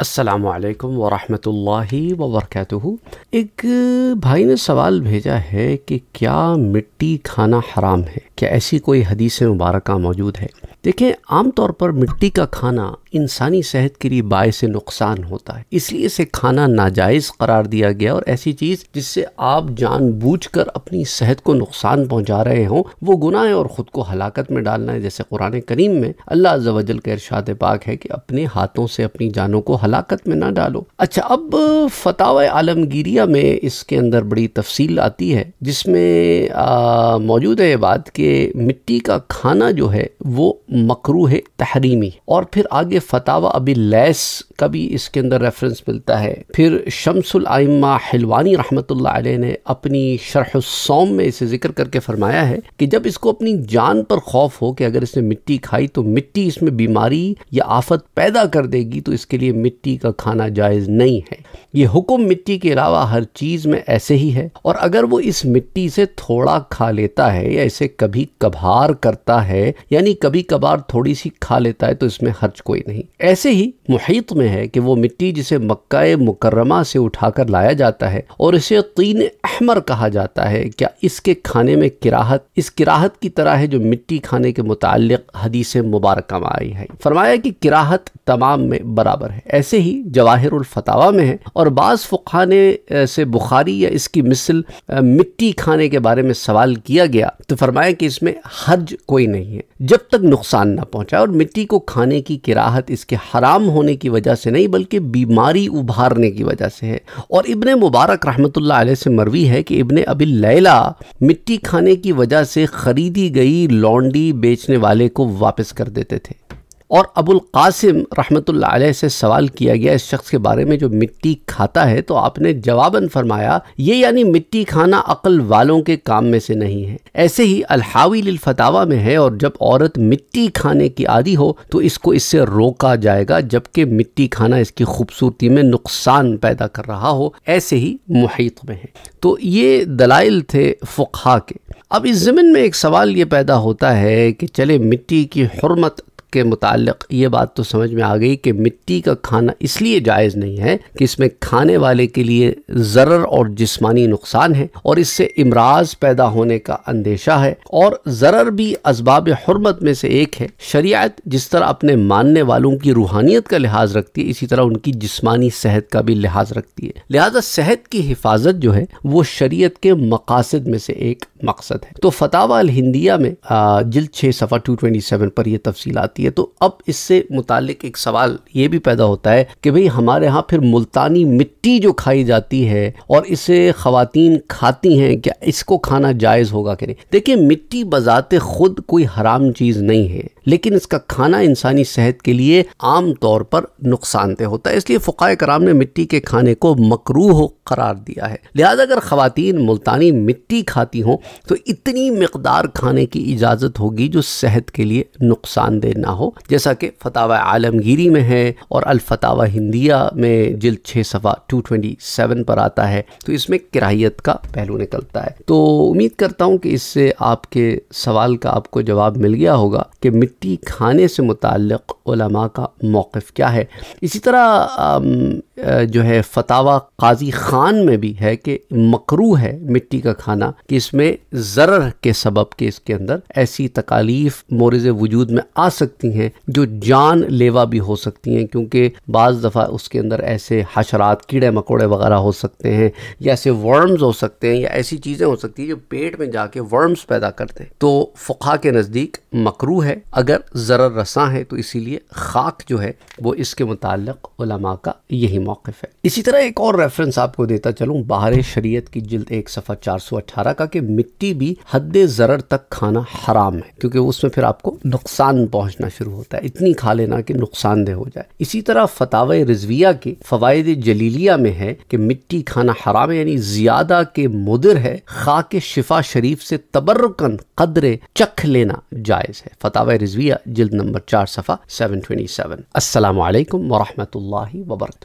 असलकम वरहमल वबरक एक भाई ने सवाल भेजा है कि क्या मिट्टी खाना हराम है क्या ऐसी कोई हदीस मुबारक मौजूद है देखें आमतौर पर मिट्टी का खाना इंसानी सेहत के लिए बाय से नुकसान होता है इसलिए इसे खाना नाजायज़ करार दिया गया और ऐसी चीज़ जिससे आप जानबूझकर अपनी सेहत को नुकसान पहुंचा रहे हों वो गुनाह है और ख़ुद को हलाकत में डालना है जैसे कुरान करीम में अल्लाह अजल के इरशाद पाक है कि अपने हाथों से अपनी जानों को हलाकत में ना डालो अच्छा अब फताव आलमगीरिया में इसके अंदर बड़ी तफसील आती है जिसमें मौजूद है ये बात कि मिट्टी का खाना जो है वो मकरू है तहरीमी और फिर आगे फतावा अबी लैस का भी इसके अंदर रेफरेंस मिलता है फिर शमसुल आइमा हिलवानी रहमत ने अपनी शरह शरहसोम में इसे जिक्र करके फरमाया है कि जब इसको अपनी जान पर खौफ हो कि अगर इसने मिट्टी खाई तो मिट्टी इसमें बीमारी या आफत पैदा कर देगी तो इसके लिए मिट्टी का खाना जायज़ नहीं है ये हुक्म मिट्टी के अलावा हर चीज़ में ऐसे ही है और अगर वो इस मिट्टी से थोड़ा खा लेता है या इसे कभी कभी कभार करता है यानी कभी कभार थोड़ी सी खा लेता है तो इसमें हर्ज कोई नहीं ऐसे ही मुहित में है कि वो मिट्टी जिसे मक्का मुकरमा से उठाकर लाया जाता है और इसे तीन अहमर कहा जाता है क्या इसके खाने में किराहत इस किराहत की तरह है जो मिट्टी खाने के मुतल हदीस मुबारक आई है फरमाया कि किराहत तमाम में बराबर है ऐसे ही जवाहिर फतावा में है और बाज़ फुखाने से बुखारी या इसकी मिसल मिट्टी खाने के बारे में सवाल किया गया तो फरमाया कि इसमें हर्ज कोई नहीं है जब तक नुकसान ना पहुंचा और मिट्टी को खाने की किराहत इसके हराम होने की वजह से नहीं बल्कि बीमारी उभारने की वजह से है और इबन मुबारक रहमत से मरवी है कि इबन अबी लैला मिट्टी खाने की वजह से खरीदी गई लॉन्डी बेचने वाले को वापस कर देते थे और अबुल कासिम रहमतुल्लाह से सवाल किया गया इस शख्स के बारे में जो मिट्टी खाता है तो आपने जवाबन फरमाया ये यानी मिट्टी खाना अक़ल वालों के काम में से नहीं है ऐसे ही अलहावी लफतावा में है और जब औरत मिट्टी खाने की आदि हो तो इसको इससे रोका जाएगा जबकि मिट्टी खाना इसकी खूबसूरती में नुकसान पैदा कर रहा हो ऐसे ही मुहित में है तो ये दलाइल थे फ़ुखा के अब इस ज़मीन में एक सवाल ये पैदा होता है कि चले मिट्टी की हरमत के मुतालिक ये बात तो समझ में आ गई कि मिट्टी का खाना इसलिए जायज़ नहीं है कि इसमें खाने वाले के लिए जरर और जिस्मानी नुकसान है और इससे इमराज पैदा होने का अंदेशा है और जरर भी इसबाब हरमत में से एक है शरीयत जिस तरह अपने मानने वालों की रूहानियत का लिहाज रखती है इसी तरह उनकी जिस्मानी सेहत का भी लिहाज रखती है लिहाजा सेहत की हिफाजत जो है वो शरीयत के मकासद में से एक मकसद है तो फतावा हिंदिया में जिल्द छः सफ़ा टू ट्वेंटी सेवन पर यह तफसील आती जाती है तो अब इससे मुतालिक एक सवाल ये भी पैदा होता है कि भाई हमारे यहाँ फिर मुल्तानी मिट्टी जो खाई जाती है और इसे खातन खाती हैं क्या इसको खाना जायज़ होगा कि नहीं देखिए मिट्टी बजाते खुद कोई हराम चीज़ नहीं है लेकिन इसका खाना इंसानी सेहत के लिए आम तौर पर नुकसानदेह होता है इसलिए फ़ुकाय कराम ने मिट्टी के खाने को मकरूह करार दिया है लिहाजा अगर ख़वातीन मुल्तानी मिट्टी खाती हों तो इतनी मकदार खाने की इजाज़त होगी जो सेहत के लिए नुकसानदेह ना हो जैसा कि फतावा आलमगीरी में है और अलफतावा हिंदिया में जिल छः सफ़ा टू ट्वेंटी सेवन पर आता है तो इसमें किराहियत का पहलू निकलता है तो उम्मीद करता हूँ कि इससे आपके सवाल का आपको जवाब मिल गया होगा कि मिट्टी खाने से मुतल का मौक़ क्या है इसी तरह जो है फतावा काजी ख़ान में भी है कि मकरू है मिट्टी का खाना कि इसमें ज़र के सबब के इसके अंदर ऐसी तकालीफ मोरज वजूद में आ सकती हैं जो जान लेवा भी हो सकती हैं क्योंकि बाज़ दफ़ा उसके अंदर ऐसे हशरात कीड़े मकोड़े वगैरह हो सकते हैं या ऐसे वर्म्स हो सकते हैं या ऐसी चीज़ें हो सकती हैं जो पेट में जाके वर्म्स पैदा करते हैं तो फुखा के नज़दीक मकरू है अगर ज़र रसा है तो इसीलिए खाक जो है वो इसके मुतल का यही मौका मौक़ है इसी तरह एक और रेफरेंस आपको देता चलूँ बाहर शरीयत की जिल्द एक सफ़ा चार सौ अट्ठारह का कि मिट्टी भी हद ज़रर तक खाना हराम है क्योंकि उसमें फिर आपको नुकसान पहुँचना शुरू होता है इतनी खा लेना कि नुकसानदेह हो जाए इसी तरह फताव रिजविया के फ़वाद जलीलिया में है कि मिट्टी खाना हराम है यानी ज़्यादा के मुदिर है खा के शिफा शरीफ से तबरकन कदरे चख लेना जायज़ है फताव रिजविया जिल्द नंबर चार सफ़ा सेवन ट्वेंटी सेवन असलकम वरहमल वबरक